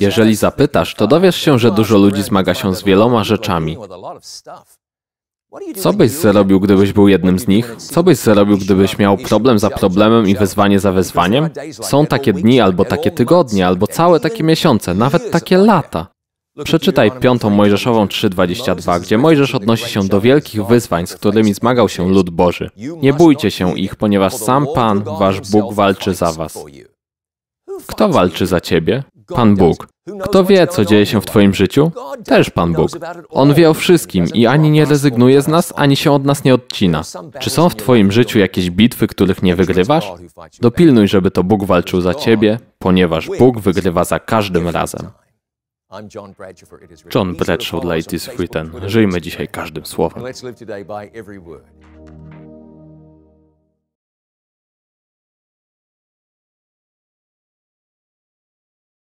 Jeżeli zapytasz, to dowiesz się, że dużo ludzi zmaga się z wieloma rzeczami. Co byś zrobił, gdybyś był jednym z nich? Co byś zrobił, gdybyś miał problem za problemem i wezwanie za wezwaniem? Są takie dni, albo takie tygodnie, albo całe takie miesiące, nawet takie lata, Przeczytaj 5 Mojżeszową 3:22, gdzie Mojżesz odnosi się do wielkich wyzwań, z którymi zmagał się lud Boży. Nie bójcie się ich, ponieważ sam Pan, wasz Bóg, walczy za was. Kto walczy za ciebie? Pan Bóg. Kto wie, co dzieje się w Twoim życiu? Też Pan Bóg. On wie o wszystkim i ani nie rezygnuje z nas, ani się od nas nie odcina. Czy są w Twoim życiu jakieś bitwy, których nie wygrywasz? Dopilnuj, żeby to Bóg walczył za Ciebie, ponieważ Bóg wygrywa za każdym razem. John Bradshaw dla It Is Written. Żyjmy dzisiaj każdym słowem.